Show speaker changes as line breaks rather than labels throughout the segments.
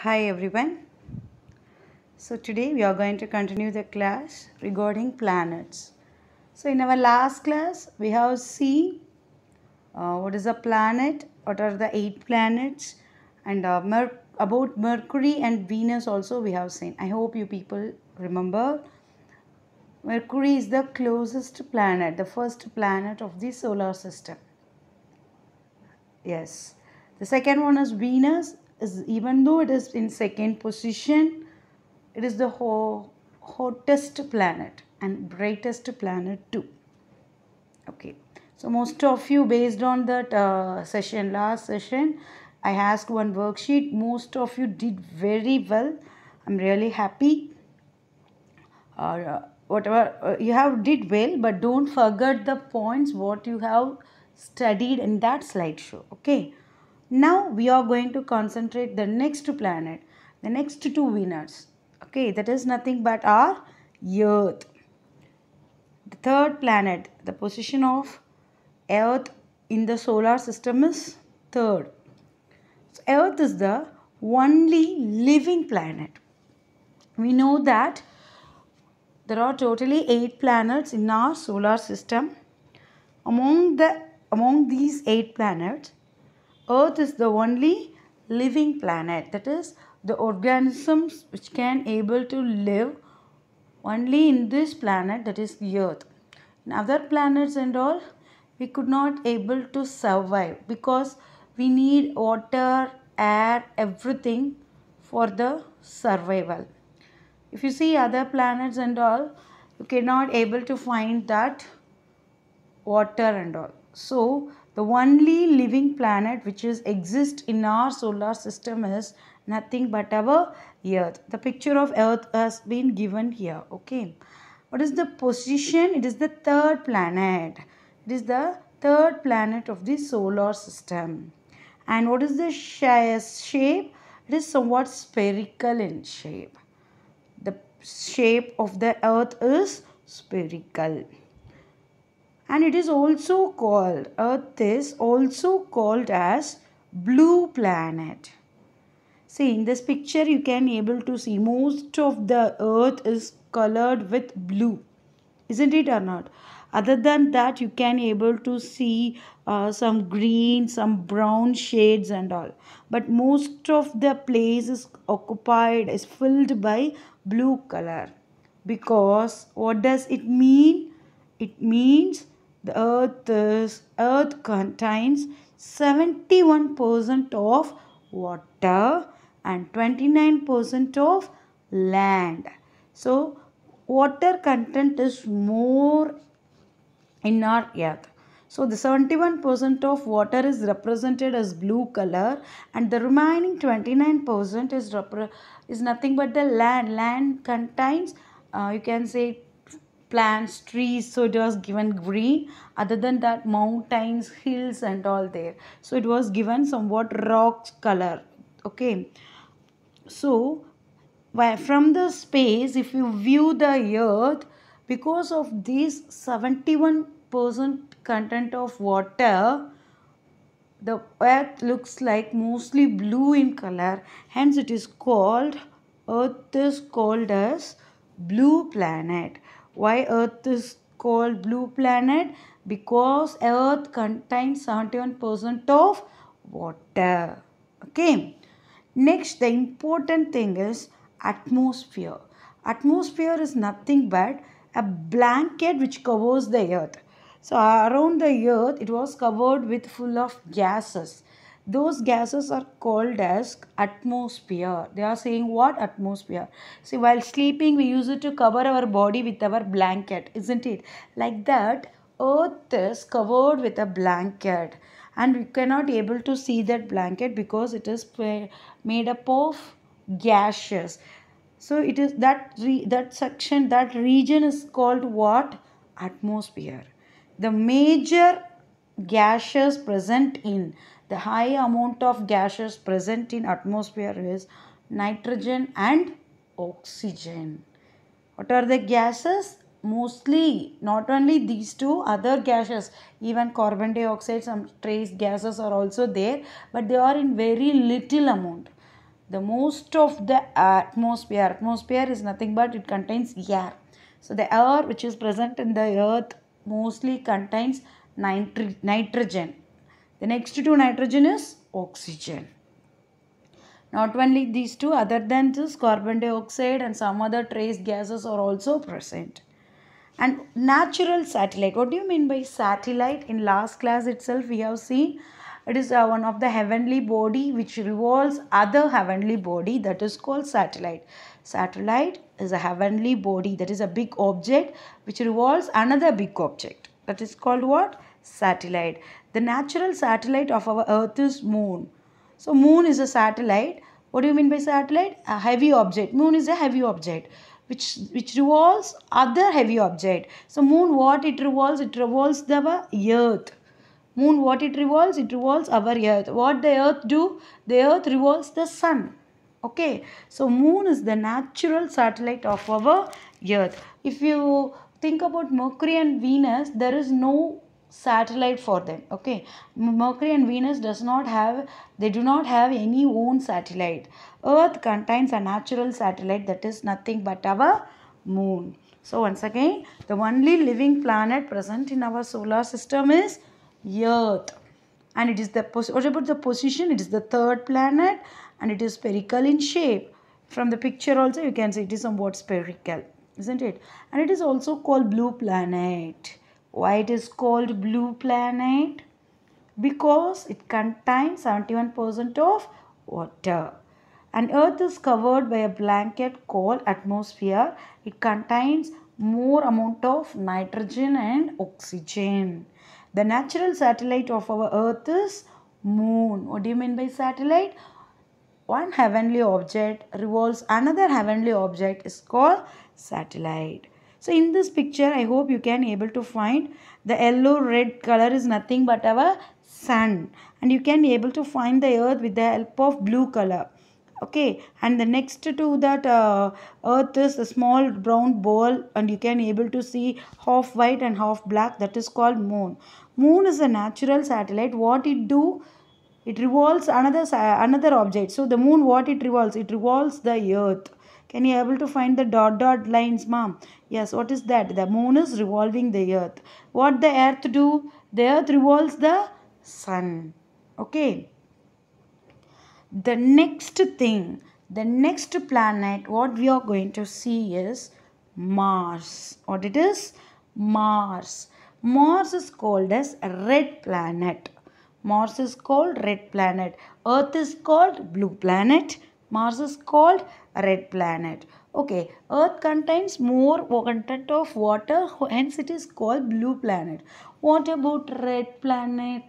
Hi everyone. So today we are going to continue the class regarding planets. So in our last class we have seen uh, what is a planet, what are the eight planets and uh, Mer about Mercury and Venus also we have seen. I hope you people remember. Mercury is the closest planet, the first planet of the solar system. Yes. The second one is Venus is even though it is in second position it is the hottest planet and brightest planet too okay so most of you based on that uh, session last session i asked one worksheet most of you did very well i'm really happy uh, whatever uh, you have did well but don't forget the points what you have studied in that slideshow okay now we are going to concentrate the next planet, the next two winners. Okay, that is nothing but our Earth. The third planet, the position of Earth in the solar system is third. So Earth is the only living planet. We know that there are totally eight planets in our solar system. Among the among these eight planets, Earth is the only living planet. That is the organisms which can able to live only in this planet that is Earth. In other planets and all, we could not able to survive because we need water, air, everything for the survival. If you see other planets and all, you cannot able to find that water and all. So, the only living planet which is exist in our solar system is nothing but our Earth. The picture of Earth has been given here. Okay. What is the position? It is the third planet. It is the third planet of the solar system. And what is the shape? It is somewhat spherical in shape. The shape of the earth is spherical and it is also called, Earth is also called as blue planet. See in this picture you can able to see most of the earth is colored with blue. Isn't it or not? Other than that you can able to see uh, some green, some brown shades and all. But most of the place is occupied, is filled by blue color. Because what does it mean? It means the earth is, earth contains 71% of water and 29% of land. So, water content is more in our earth. So, the 71% of water is represented as blue color and the remaining 29% is, is nothing but the land. Land contains, uh, you can say plants, trees, so it was given green. Other than that, mountains, hills and all there. So it was given somewhat rock color, okay. So from the space, if you view the earth, because of this 71% content of water, the earth looks like mostly blue in color hence it is called earth is called as blue planet why Earth is called blue planet? Because Earth contains 71% of water. Okay. Next, the important thing is atmosphere. Atmosphere is nothing but a blanket which covers the earth. So around the earth, it was covered with full of gases those gases are called as atmosphere they are saying what atmosphere see while sleeping we use it to cover our body with our blanket isn't it like that earth is covered with a blanket and we cannot able to see that blanket because it is made up of gases so it is that re, that section that region is called what atmosphere the major gases present in the high amount of gases present in atmosphere is nitrogen and oxygen. What are the gases? Mostly, not only these two, other gases, even carbon dioxide, some trace gases are also there, but they are in very little amount the most of the atmosphere atmosphere is nothing but it contains air so the air which is present in the earth mostly contains nitri nitrogen the next two nitrogen is oxygen. Not only these two, other than this, carbon dioxide and some other trace gases are also present. And natural satellite. What do you mean by satellite? In last class itself, we have seen it is uh, one of the heavenly body which revolves other heavenly body that is called satellite. Satellite is a heavenly body that is a big object which revolves another big object. That is called what? Satellite. The natural satellite of our Earth is moon. So moon is a satellite. What do you mean by satellite? A heavy object. Moon is a heavy object which, which revolves other heavy object. So moon what it revolves? It revolves the earth. Moon what it revolves? It revolves our earth. What the earth do? The earth revolves the sun. Okay. So moon is the natural satellite of our earth. If you think about Mercury and Venus, there is no satellite for them okay mercury and venus does not have they do not have any own satellite earth contains a natural satellite that is nothing but our moon so once again the only living planet present in our solar system is earth and it is the what about the position it is the third planet and it is spherical in shape from the picture also you can see it is somewhat spherical isn't it and it is also called blue planet why it is called blue planet? Because it contains 71% of water. And earth is covered by a blanket called atmosphere. It contains more amount of nitrogen and oxygen. The natural satellite of our earth is moon. What do you mean by satellite? One heavenly object revolves another heavenly object is called satellite. So in this picture, I hope you can able to find the yellow red color is nothing but our sun and you can able to find the earth with the help of blue color okay and the next to that uh, earth is a small brown ball and you can able to see half white and half black that is called moon moon is a natural satellite what it do it revolves another another object so the moon what it revolves it revolves the earth can you able to find the dot dot lines, mom? Yes, what is that? The moon is revolving the earth. What the earth do? The earth revolves the sun. Okay. The next thing, the next planet, what we are going to see is Mars. What it is? Mars. Mars is called as red planet. Mars is called red planet. Earth is called blue planet. Mars is called red planet. Okay, Earth contains more content of water, hence it is called blue planet. What about red planet?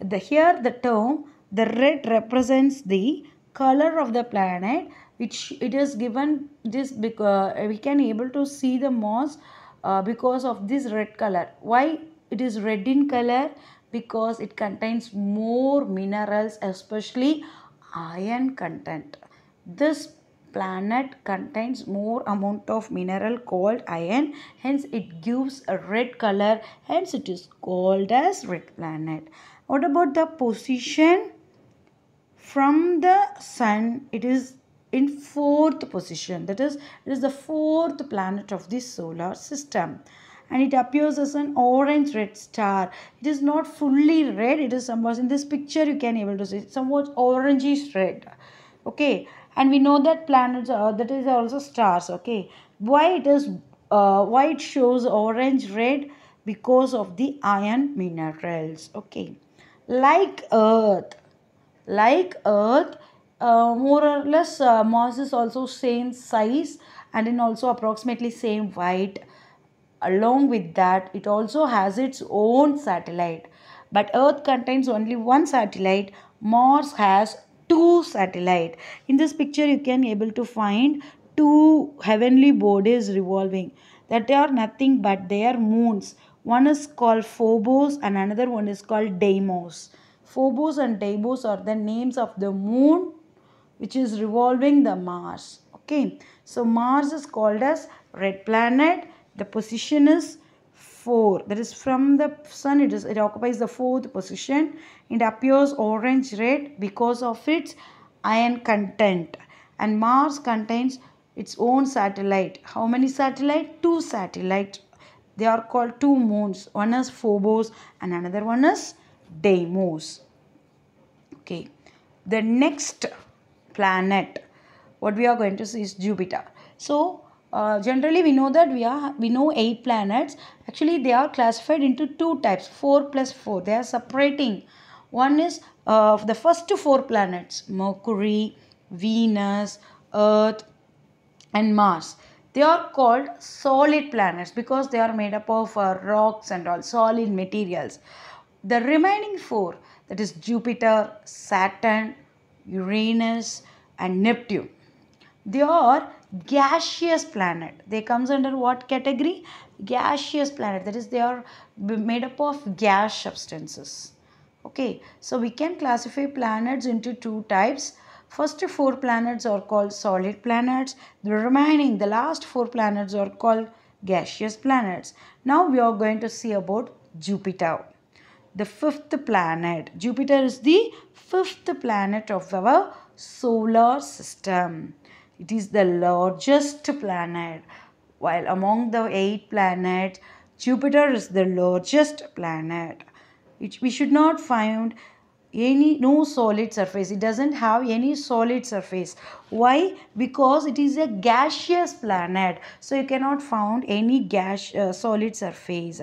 The, here the term, the red represents the color of the planet. which it is given this because uh, we can able to see the Mars uh, because of this red color. Why it is red in color? Because it contains more minerals, especially iron content. This planet contains more amount of mineral called iron hence it gives a red color hence it is called as red planet what about the position from the sun it is in fourth position that is it is the fourth planet of the solar system and it appears as an orange red star it is not fully red it is somewhat in this picture you can able to see somewhat orangish red okay and we know that planets are that is also stars okay why it is uh, why it shows orange red because of the iron minerals okay like earth like earth uh, more or less uh, mars is also same size and in also approximately same weight along with that it also has its own satellite but earth contains only one satellite mars has two satellite in this picture you can able to find two heavenly bodies revolving that they are nothing but they are moons one is called phobos and another one is called deimos phobos and deimos are the names of the moon which is revolving the mars okay so mars is called as red planet the position is 4 that is from the sun it is it occupies the fourth position it appears orange red because of its iron content and mars contains its own satellite how many satellite two satellites they are called two moons one is phobos and another one is deimos okay the next planet what we are going to see is jupiter so uh, generally we know that we are we know eight planets actually they are classified into two types 4 plus 4 they are separating one is uh, the first four planets mercury venus earth and mars they are called solid planets because they are made up of uh, rocks and all solid materials the remaining four that is jupiter saturn uranus and neptune they are gaseous planet they comes under what category gaseous planet that is they are made up of gas substances okay so we can classify planets into two types first four planets are called solid planets the remaining the last four planets are called gaseous planets now we are going to see about jupiter the fifth planet jupiter is the fifth planet of our solar system it is the largest planet. While among the eight planets, Jupiter is the largest planet. It, we should not find any no solid surface it doesn't have any solid surface why because it is a gaseous planet so you cannot found any gas uh, solid surface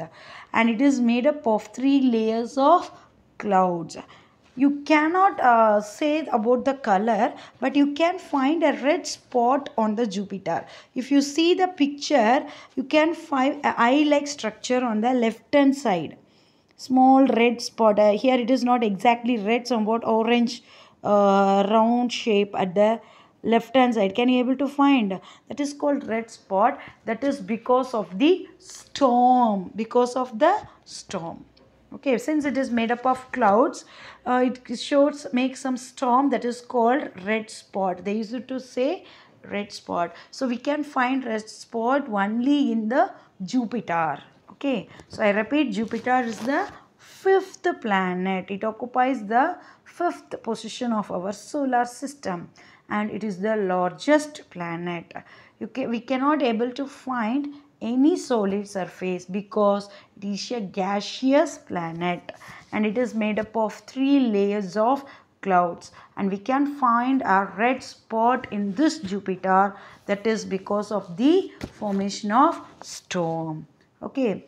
and it is made up of three layers of clouds you cannot uh, say about the color but you can find a red spot on the Jupiter. If you see the picture you can find a eye-like structure on the left hand side. Small red spot. Uh, here it is not exactly red somewhat orange uh, round shape at the left hand side can you able to find that is called red spot that is because of the storm because of the storm okay since it is made up of clouds uh, it shows make some storm that is called red spot they used to say red spot so we can find red spot only in the jupiter okay so i repeat jupiter is the fifth planet it occupies the fifth position of our solar system and it is the largest planet you can, we cannot able to find any solid surface because it is a gaseous planet and it is made up of three layers of clouds and we can find a red spot in this Jupiter that is because of the formation of storm. Okay,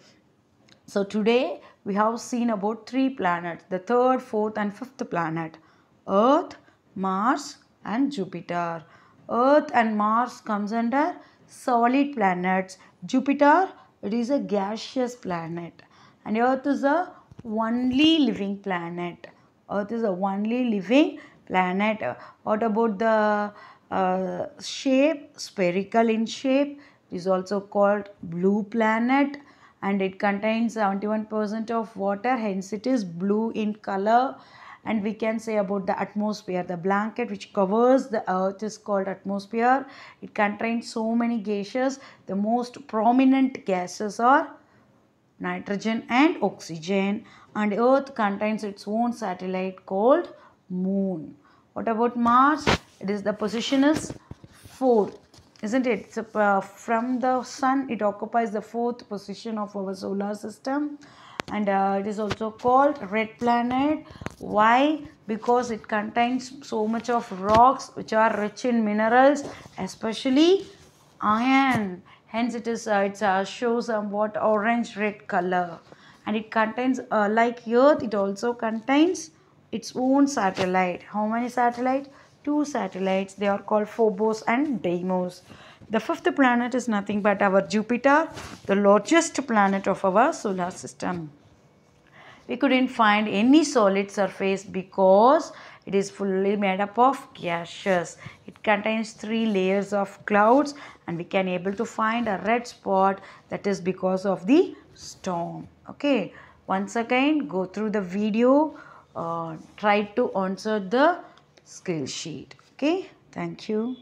so today we have seen about three planets, the third, fourth and fifth planet, Earth, Mars and Jupiter. Earth and Mars comes under solid planets Jupiter, it is a gaseous planet and Earth is a only living planet. Earth is a only living planet. What about the uh, shape? Spherical in shape it is also called blue planet and it contains 71% of water hence it is blue in color and we can say about the atmosphere the blanket which covers the earth is called atmosphere it contains so many gases the most prominent gases are nitrogen and oxygen and earth contains its own satellite called moon what about mars it is the position is 4 isn't it so, uh, from the sun it occupies the fourth position of our solar system and uh, it is also called red planet why because it contains so much of rocks which are rich in minerals especially iron hence it is uh, it uh, shows somewhat orange red color and it contains uh, like earth it also contains its own satellite how many satellites? two satellites they are called phobos and deimos the fifth planet is nothing but our jupiter the largest planet of our solar system we couldn't find any solid surface because it is fully made up of gaseous. It contains three layers of clouds and we can able to find a red spot that is because of the storm. Okay. Once again, go through the video. Uh, try to answer the skill sheet. Okay. Thank you.